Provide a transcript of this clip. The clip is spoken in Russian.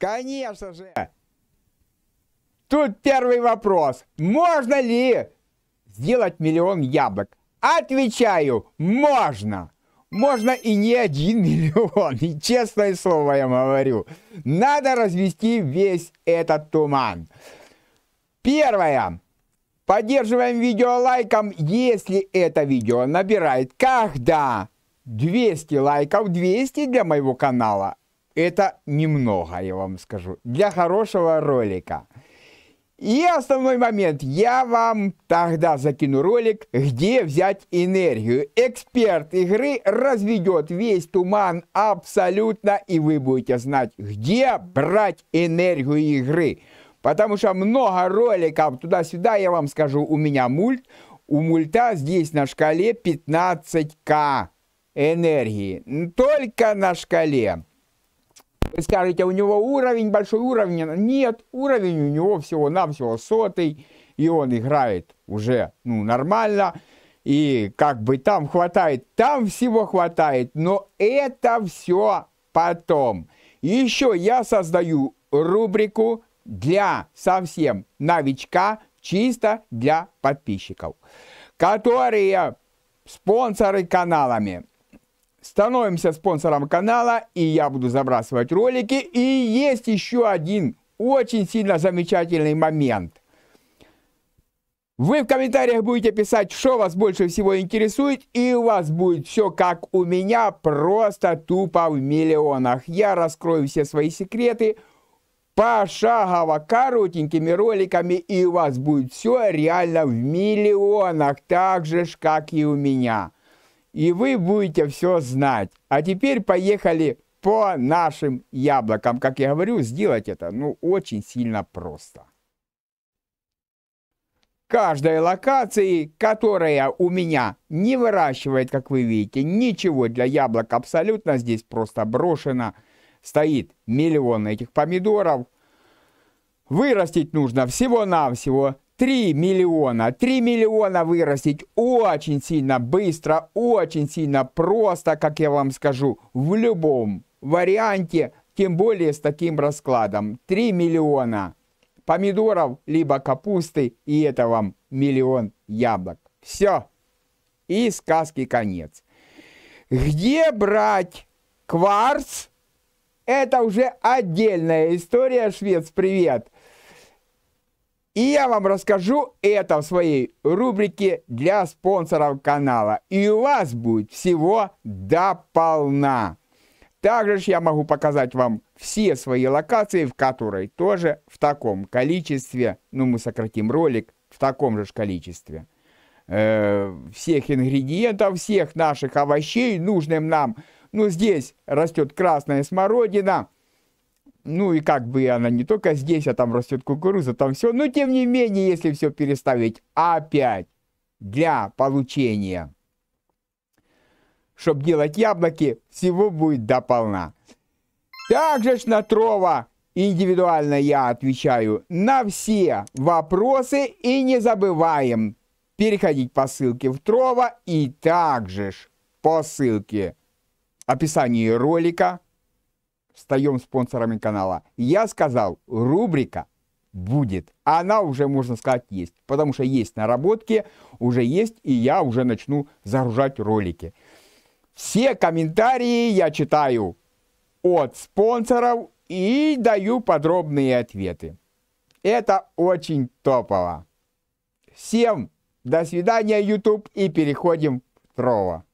Конечно же. Тут первый вопрос. Можно ли сделать миллион яблок? Отвечаю, можно. Можно и не один миллион. И честное слово я говорю. Надо развести весь этот туман. Первое. Поддерживаем видео лайком, если это видео набирает. Когда 200 лайков, 200 для моего канала, это немного, я вам скажу, для хорошего ролика. И основной момент. Я вам тогда закину ролик, где взять энергию. Эксперт игры разведет весь туман абсолютно, и вы будете знать, где брать энергию игры. Потому что много роликов туда-сюда, я вам скажу, у меня мульт. У мульта здесь на шкале 15к энергии. Только на шкале. Вы скажете, «А у него уровень, большой уровень. Нет, уровень у него всего-навсего сотый, и он играет уже ну, нормально. И как бы там хватает, там всего хватает, но это все потом. еще я создаю рубрику для совсем новичка, чисто для подписчиков, которые спонсоры каналами. Становимся спонсором канала, и я буду забрасывать ролики. И есть еще один очень сильно замечательный момент. Вы в комментариях будете писать, что вас больше всего интересует, и у вас будет все как у меня, просто тупо в миллионах. Я раскрою все свои секреты пошагово, коротенькими роликами, и у вас будет все реально в миллионах, так же, как и у меня и вы будете все знать. А теперь поехали по нашим яблокам. Как я говорю, сделать это ну, очень сильно просто. Каждой локации, которая у меня не выращивает, как вы видите, ничего для яблок абсолютно, здесь просто брошено, стоит миллион этих помидоров. Вырастить нужно всего-навсего 3 миллиона. 3 миллиона вырастить очень сильно, быстро, очень сильно, просто, как я вам скажу, в любом варианте, тем более с таким раскладом. 3 миллиона помидоров, либо капусты, и это вам миллион яблок. Все. И сказки конец. Где брать кварц? Это уже отдельная история, швец, привет. Привет и я вам расскажу это в своей рубрике для спонсоров канала. И у вас будет всего дополна. Также я могу показать вам все свои локации, в которой тоже в таком количестве, ну мы сократим ролик, в таком же количестве э, всех ингредиентов, всех наших овощей, нужным нам. Ну здесь растет красная смородина, ну и как бы она не только здесь, а там растет кукуруза, там все. Но тем не менее, если все переставить опять для получения, чтобы делать яблоки, всего будет дополна. Также ТрОва, индивидуально я отвечаю на все вопросы и не забываем переходить по ссылке в Трова и также ж по ссылке в описании ролика встаем спонсорами канала. Я сказал, рубрика будет. А она уже, можно сказать, есть. Потому что есть наработки, уже есть, и я уже начну загружать ролики. Все комментарии я читаю от спонсоров и даю подробные ответы. Это очень топово. Всем до свидания, YouTube, и переходим в ТРОВО.